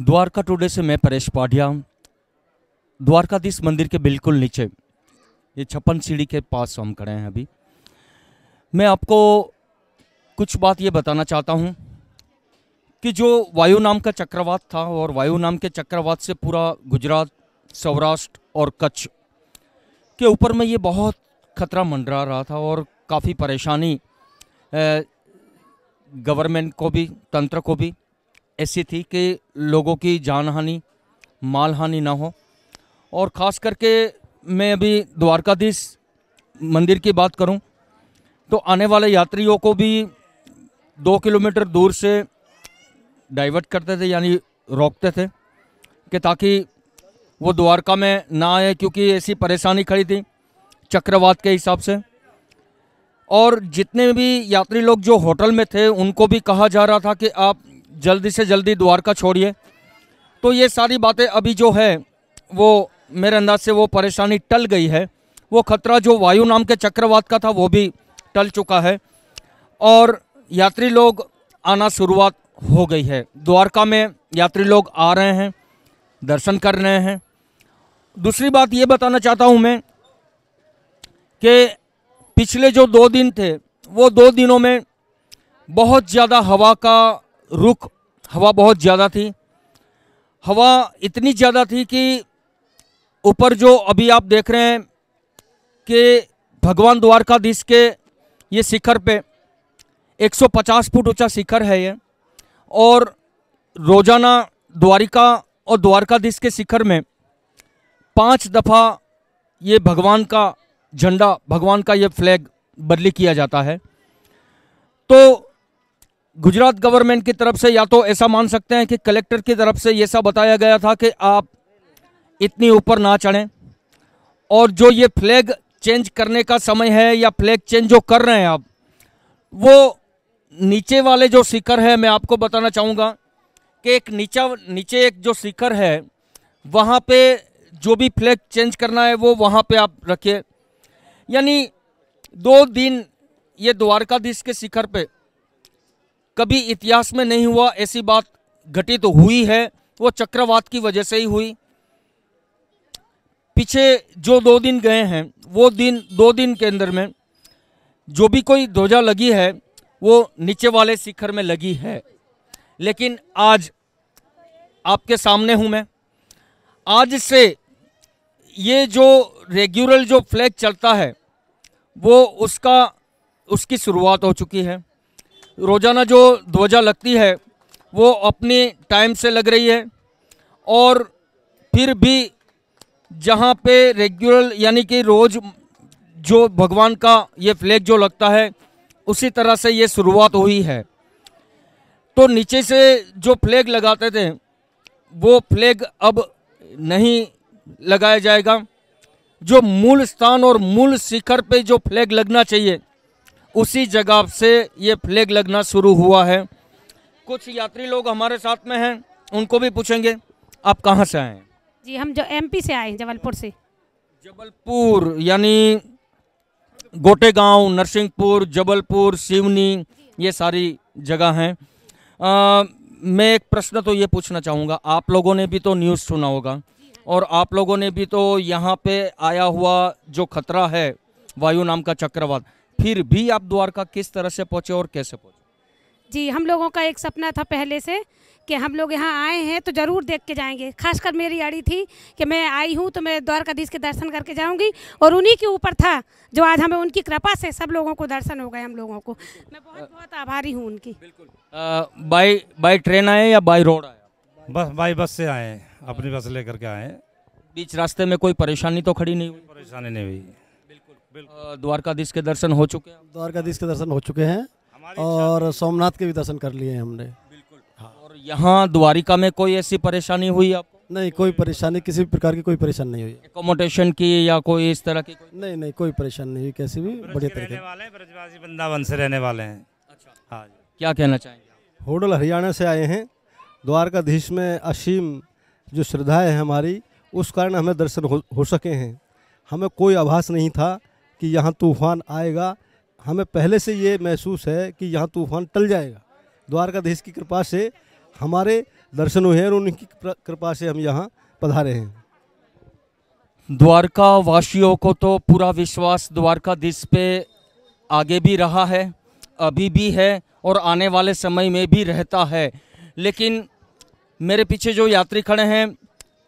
Dwarka today से मैं परेश पाढ़िया द्वारकाधीश मंदिर के बिल्कुल नीचे ये छप्पन सीढ़ी के पास हम खड़े हैं अभी मैं आपको कुछ बात ये बताना चाहता हूँ कि जो वायु नाम का चक्रवात था और वायु नाम के चक्रवात से पूरा गुजरात सौराष्ट्र और कच्छ के ऊपर में ये बहुत खतरा मंडरा रहा था और काफ़ी परेशानी गवर्नमेंट को भी तंत्र को भी ऐसी थी कि लोगों की जान हानि माल हानि ना हो और ख़ास करके मैं अभी द्वारकाधीश मंदिर की बात करूं तो आने वाले यात्रियों को भी दो किलोमीटर दूर से डाइवर्ट करते थे यानी रोकते थे कि ताकि वो द्वारका में ना आए क्योंकि ऐसी परेशानी खड़ी थी चक्रवात के हिसाब से और जितने भी यात्री लोग जो होटल में थे उनको भी कहा जा रहा था कि आप जल्दी से जल्दी द्वारका छोड़िए तो ये सारी बातें अभी जो है वो मेरे अंदाज से वो परेशानी टल गई है वो खतरा जो वायु नाम के चक्रवात का था वो भी टल चुका है और यात्री लोग आना शुरुआत हो गई है द्वारका में यात्री लोग आ रहे हैं दर्शन कर रहे हैं दूसरी बात ये बताना चाहता हूँ मैं कि पिछले जो दो दिन थे वो दो दिनों में बहुत ज़्यादा हवा का रुख हवा बहुत ज़्यादा थी हवा इतनी ज़्यादा थी कि ऊपर जो अभी आप देख रहे हैं कि भगवान द्वारकाधीश के ये शिखर पे 150 फुट ऊंचा शिखर है ये और रोज़ाना द्वारिका और द्वारकाधीश के शिखर में पांच दफ़ा ये भगवान का झंडा भगवान का ये फ्लैग बदली किया जाता है तो गुजरात गवर्नमेंट की तरफ से या तो ऐसा मान सकते हैं कि कलेक्टर की तरफ से ये सब बताया गया था कि आप इतनी ऊपर ना चढ़ें और जो ये फ्लैग चेंज करने का समय है या फ्लैग चेंज जो कर रहे हैं आप वो नीचे वाले जो शिखर है मैं आपको बताना चाहूँगा कि एक नीचा नीचे एक जो शिखर है वहाँ पे जो भी फ्लैग चेंज करना है वो वहाँ पे आप रखिए यानी दो दिन ये द्वारकाधीश के शिखर पे कभी इतिहास में नहीं हुआ ऐसी बात घटित तो हुई है वो चक्रवात की वजह से ही हुई पीछे जो दो दिन गए हैं वो दिन दो दिन के अंदर में जो भी कोई ध्वजा लगी है वो नीचे वाले शिखर में लगी है लेकिन आज आपके सामने हूं मैं आज से ये जो रेगुलर जो फ्लैग चलता है वो उसका उसकी शुरुआत हो चुकी है रोज़ाना जो ध्वजा लगती है वो अपने टाइम से लग रही है और फिर भी जहाँ पे रेगुलर यानी कि रोज़ जो भगवान का ये फ्लैग जो लगता है उसी तरह से ये शुरुआत हुई है तो नीचे से जो फ्लैग लगाते थे वो फ्लैग अब नहीं लगाया जाएगा जो मूल स्थान और मूल शिखर पे जो फ्लैग लगना चाहिए उसी जगह से ये फ्लैग लगना शुरू हुआ है कुछ यात्री लोग हमारे साथ में हैं उनको भी पूछेंगे आप कहाँ से आए हैं जी हम जो एमपी से आए हैं जबलपुर से जबलपुर यानी गांव नरसिंहपुर जबलपुर सिवनी ये सारी जगह हैं मैं एक प्रश्न तो ये पूछना चाहूँगा आप लोगों ने भी तो न्यूज़ सुना होगा और आप लोगों ने भी तो यहाँ पे आया हुआ जो खतरा है वायु नाम का चक्रवात फिर भी आप द्वारका किस तरह से पहुँचे और कैसे पहुँचे जी हम लोगों का एक सपना था पहले से कि हम लोग यहाँ आए हैं तो ज़रूर देख के जाएंगे खासकर मेरी अड़ी थी कि मैं आई हूँ तो मैं द्वारकाधीश के दर्शन करके जाऊँगी और उन्हीं के ऊपर था जो आज हमें उनकी कृपा से सब लोगों को दर्शन हो गए हम लोगों को मैं बहुत बहुत आभारी हूँ उनकी बिल्कुल बाई बाई ट्रेन आए या बाई रोड आए बस बाई बस से आए अपनी बस लेकर के आए बीच रास्ते में कोई परेशानी तो खड़ी नहीं हुई परेशानी नहीं हुई द्वारकाधीश के दर्शन हो चुके हैं द्वारकाधीश के दर्शन हो चुके हैं और सोमनाथ के भी दर्शन कर लिए हैं हमने बिल्कुल हाँ। और यहाँ द्वारिका में कोई ऐसी परेशानी हुई आपको नहीं कोई परेशानी किसी भी प्रकार की कोई परेशानी नहीं हुई एकोमोडेशन की या कोई इस तरह की नहीं नहीं कोई परेशानी नहीं हुई कैसी भी बढ़िया तरीके वृंदावन से रहने वाले हैं अच्छा हाँ क्या कहना चाहेंगे होडल हरियाणा से आए हैं द्वारकाधीश में असीम जो श्रद्धाएँ है हमारी उस कारण हमें दर्शन हो सके हैं हमें कोई आभास नहीं था कि यहाँ तूफान आएगा हमें पहले से ये महसूस है कि यहाँ तूफान टल जाएगा द्वारकाधीश की कृपा से हमारे दर्शन हुए हैं और उनकी कृपा से हम यहाँ पधारे हैं द्वारका वासियों को तो पूरा विश्वास द्वारकाधीश पे आगे भी रहा है अभी भी है और आने वाले समय में भी रहता है लेकिन मेरे पीछे जो यात्री खड़े हैं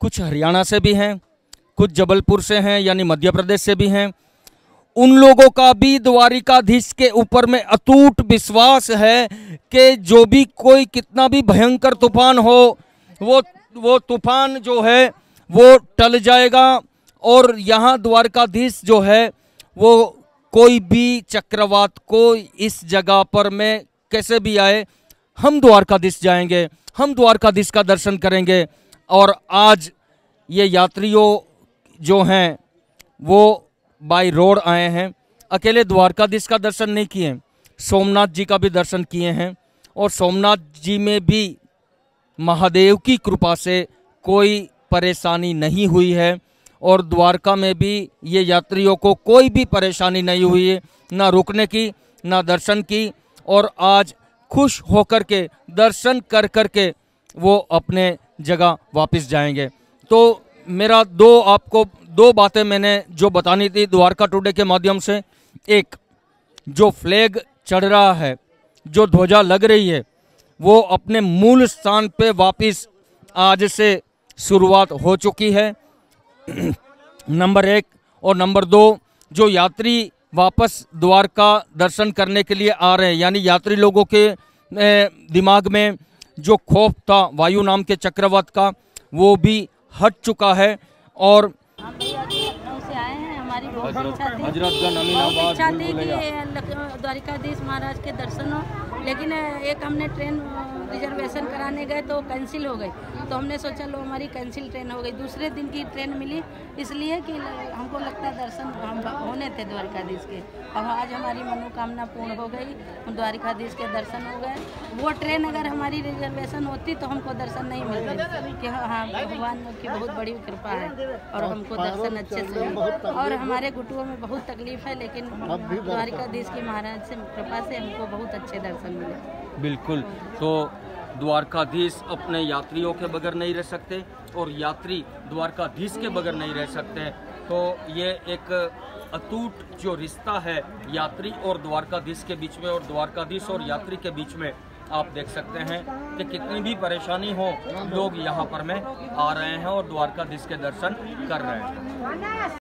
कुछ हरियाणा से भी हैं कुछ जबलपुर से हैं यानी मध्य प्रदेश से भी हैं उन लोगों का भी द्वारिकाधीश के ऊपर में अटूट विश्वास है कि जो भी कोई कितना भी भयंकर तूफान हो वो वो तूफान जो है वो टल जाएगा और यहाँ द्वारकाधीश जो है वो कोई भी चक्रवात को इस जगह पर में कैसे भी आए हम द्वारकाधीश जाएंगे हम द्वारकाधीश का दर्शन करेंगे और आज ये यात्रियों जो हैं वो बाई रोड आए हैं अकेले द्वारकाधीश का दर्शन नहीं किए सोमनाथ जी का भी दर्शन किए हैं और सोमनाथ जी में भी महादेव की कृपा से कोई परेशानी नहीं हुई है और द्वारका में भी ये यात्रियों को कोई भी परेशानी नहीं हुई है ना रुकने की ना दर्शन की और आज खुश होकर के दर्शन कर कर के वो अपने जगह वापस जाएंगे तो मेरा दो आपको दो बातें मैंने जो बतानी थी द्वारका टुडे के माध्यम से एक जो फ्लैग चढ़ रहा है जो ध्वजा लग रही है वो अपने मूल स्थान पे वापस आज से शुरुआत हो चुकी है नंबर एक और नंबर दो जो यात्री वापस द्वारका दर्शन करने के लिए आ रहे हैं यानी यात्री लोगों के दिमाग में जो खौफ था वायु नाम के चक्रवात का वो भी हट चुका है और इच्छा थी कि द्वारिकाधीश महाराज के दर्शन हो लेकिन एक हमने ट्रेन रिजर्वेशन कराने गए तो कैंसिल हो गई तो हमने सोचा लो हमारी कैंसिल ट्रेन हो गई दूसरे दिन की ट्रेन मिली इसलिए कि हमको लगता है दर्शन हम होने थे द्वारिकाधीश के अब आज हमारी मनोकामना पूर्ण हो गई हम द्वारिकाधीश के दर्शन हो गए वो ट्रेन अगर हमारी रिजर्वेशन होती तो हमको दर्शन नहीं मिलते कि हाँ, हाँ भगवान की बहुत बड़ी कृपा है और हमको दर्शन अच्छे से और हमारे गुटुओं में बहुत तकलीफ है लेकिन द्वारिकाधीश की महाराज से कृपा से हमको बहुत अच्छे दर्शन मिले बिल्कुल तो द्वारकाधीश अपने यात्रियों के बगैर नहीं रह सकते और यात्री द्वारकाधीश के बगैर नहीं रह सकते तो ये एक अतूट जो रिश्ता है यात्री और द्वारकाधीश के बीच में और द्वारकाधीश और यात्री के बीच में आप देख सकते हैं कि कितनी भी परेशानी हो लोग यहाँ पर में आ रहे हैं और द्वारकाधीश के दर्शन कर रहे हैं